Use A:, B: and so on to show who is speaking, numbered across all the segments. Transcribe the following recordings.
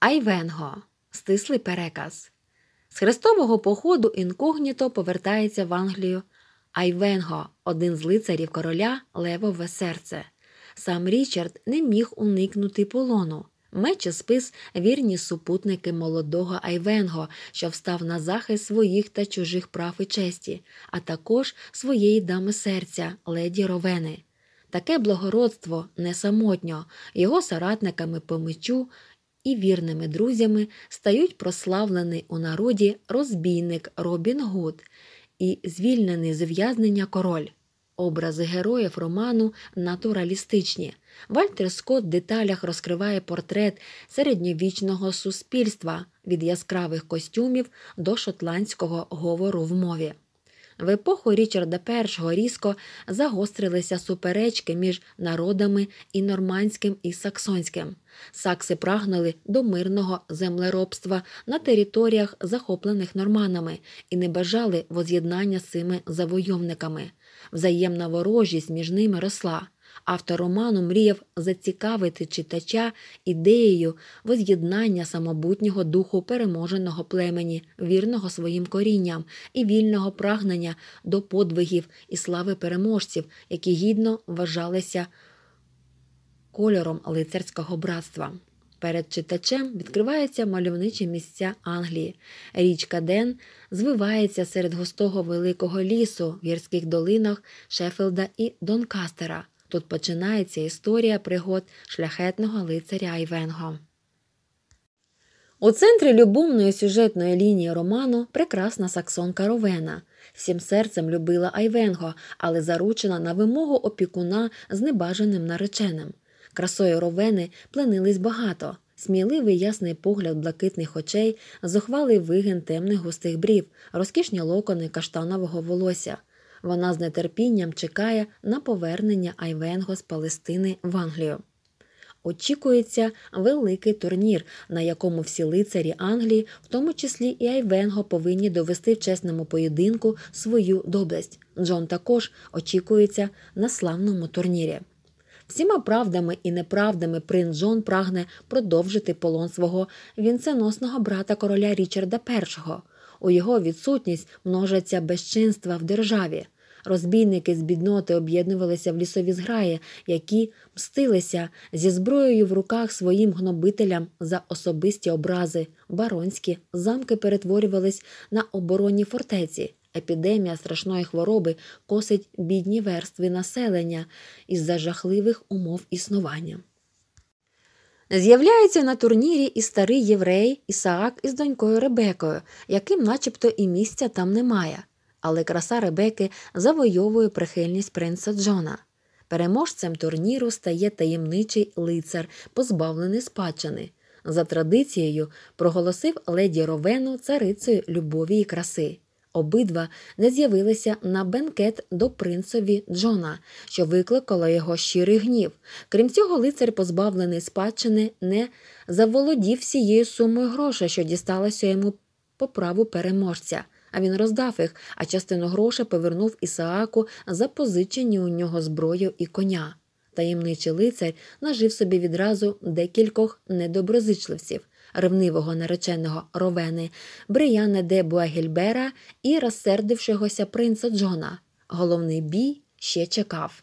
A: Айвенго стислий переказ. З хрестового походу інкогніто повертається в Англію Айвенго, один з лицарів короля Левове серце. Сам Річард не міг уникнути полону. Меч і спис вірні супутники молодого Айвенго, що встав на захист своїх та чужих прав і честі, а також своєї дами серця, леді Ровени. Таке благородство не самотньо, його соратниками по мечу і вірними друзями стають прославлений у народі розбійник Робін Гуд і звільнений з ув'язнення король. Образи героїв роману натуралістичні. Вальтер Скотт в деталях розкриває портрет середньовічного суспільства від яскравих костюмів до шотландського говору в мові. В епоху Річарда І різко загострилися суперечки між народами і нормандським і саксонським. Сакси прагнули до мирного землеробства на територіях, захоплених норманами, і не бажали воз'єднання з цими завойовниками. Взаємна ворожість між ними росла. Автор роману мріяв зацікавити читача ідеєю воз'єднання самобутнього духу переможеного племені, вірного своїм корінням і вільного прагнення до подвигів і слави переможців, які гідно вважалися кольором лицарського братства. Перед читачем відкриваються мальовничі місця Англії. Річка Ден звивається серед густого великого лісу в гірських долинах Шеффілда і Донкастера. Тут починається історія пригод шляхетного лицаря Айвенго. У центрі любовної сюжетної лінії роману прекрасна саксонка Ровена. Всім серцем любила Айвенго, але заручена на вимогу опікуна з небажаним нареченим. Красою ровени пленились багато. Сміливий ясний погляд блакитних очей, зухвалий вигін темних густих брів, розкішні локони каштанового волосся. Вона з нетерпінням чекає на повернення Айвенго з Палестини в Англію. Очікується великий турнір, на якому всі лицарі Англії, в тому числі і Айвенго, повинні довести в чесному поєдинку свою доблесть. Джон також очікується на славному турнірі. Всіма правдами і неправдами принц Джон прагне продовжити полон свого вінценосного брата короля Річарда І у його відсутність множаться безчинства в державі. Розбійники з бідноти об'єднувалися в лісові зграї, які мстилися зі зброєю в руках своїм гнобителям за особисті образи. Баронські замки перетворювались на оборонні фортеці. Епідемія страшної хвороби косить бідні верстви населення із за жахливих умов існування. З'являється на турнірі і старий єврей Ісаак із донькою Ребекою, яким начебто і місця там немає. Але краса Ребеки завойовує прихильність принца Джона. Переможцем турніру стає таємничий лицар, позбавлений спадщини. За традицією проголосив леді Ровену царицею любові і краси обидва не з'явилися на бенкет до принцові Джона, що викликало його щирий гнів. Крім цього, лицар, позбавлений спадщини, не заволодів всією сумою грошей, що дісталося йому по праву переможця. А він роздав їх, а частину грошей повернув Ісааку за позичені у нього зброю і коня. Таємничий лицар нажив собі відразу декількох недоброзичливців ревнивого нареченого Ровени, Бріяна де Буагільбера і розсердившогося принца Джона. Головний бій ще чекав.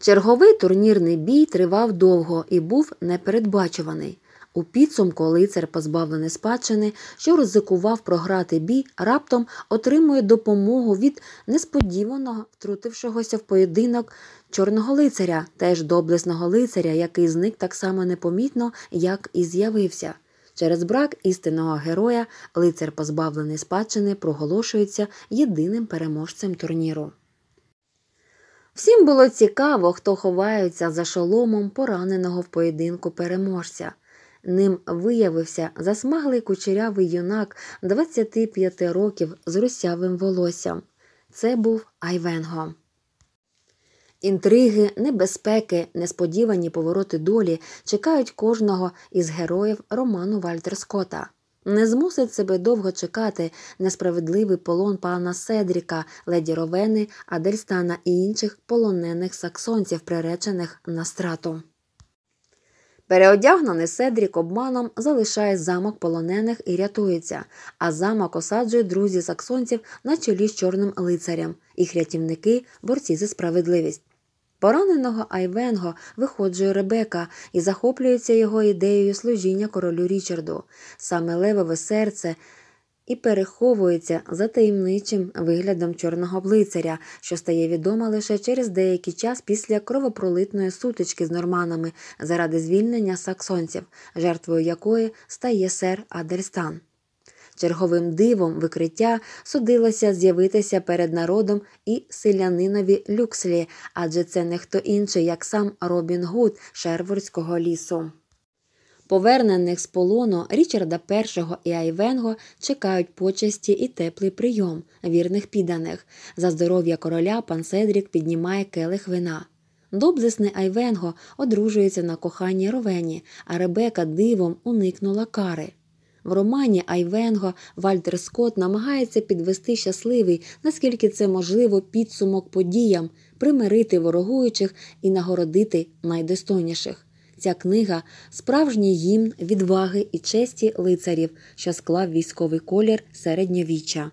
A: Черговий турнірний бій тривав довго і був непередбачуваний. У підсумку лицар, позбавлений спадщини, що ризикував програти бій, раптом отримує допомогу від несподіваного, втрутившогося в поєдинок чорного лицаря, теж доблесного лицаря, який зник так само непомітно, як і з'явився. Через брак істинного героя лицар позбавлений спадщини проголошується єдиним переможцем турніру. Всім було цікаво, хто ховається за шоломом пораненого в поєдинку переможця. Ним виявився засмаглий кучерявий юнак 25 років з русявим волоссям. Це був Айвенго. Інтриги, небезпеки, несподівані повороти долі чекають кожного із героїв роману Вальтер Скотта. Не змусить себе довго чекати несправедливий полон пана Седріка, леді Ровени, Адельстана і інших полонених саксонців, приречених на страту. Переодягнений Седрік обманом залишає замок полонених і рятується, а замок осаджує друзі саксонців на чолі з чорним лицарем, їх рятівники, борці за справедливість. Пораненого Айвенго виходжує Ребека і захоплюється його ідеєю служіння королю Річарду. Саме левове серце і переховується за таємничим виглядом чорного блицаря, що стає відома лише через деякий час після кровопролитної сутички з норманами заради звільнення саксонців, жертвою якої стає сер Адельстан. Черговим дивом викриття судилося з'явитися перед народом і селянинові люкслі, адже це не хто інший, як сам Робін Гуд Шерворського лісу. Повернених з полону Річарда І і Айвенго чекають почесті і теплий прийом вірних підданих. За здоров'я короля пан Седрік піднімає келих вина. Добзисний Айвенго одружується на коханні Ровені, а Ребека дивом уникнула кари. В романі Айвенго Вальтер Скотт намагається підвести щасливий, наскільки це можливо, підсумок подіям, примирити ворогуючих і нагородити найдостойніших. Ця книга справжній гімн відваги і честі лицарів, що склав військовий колір середньовіччя.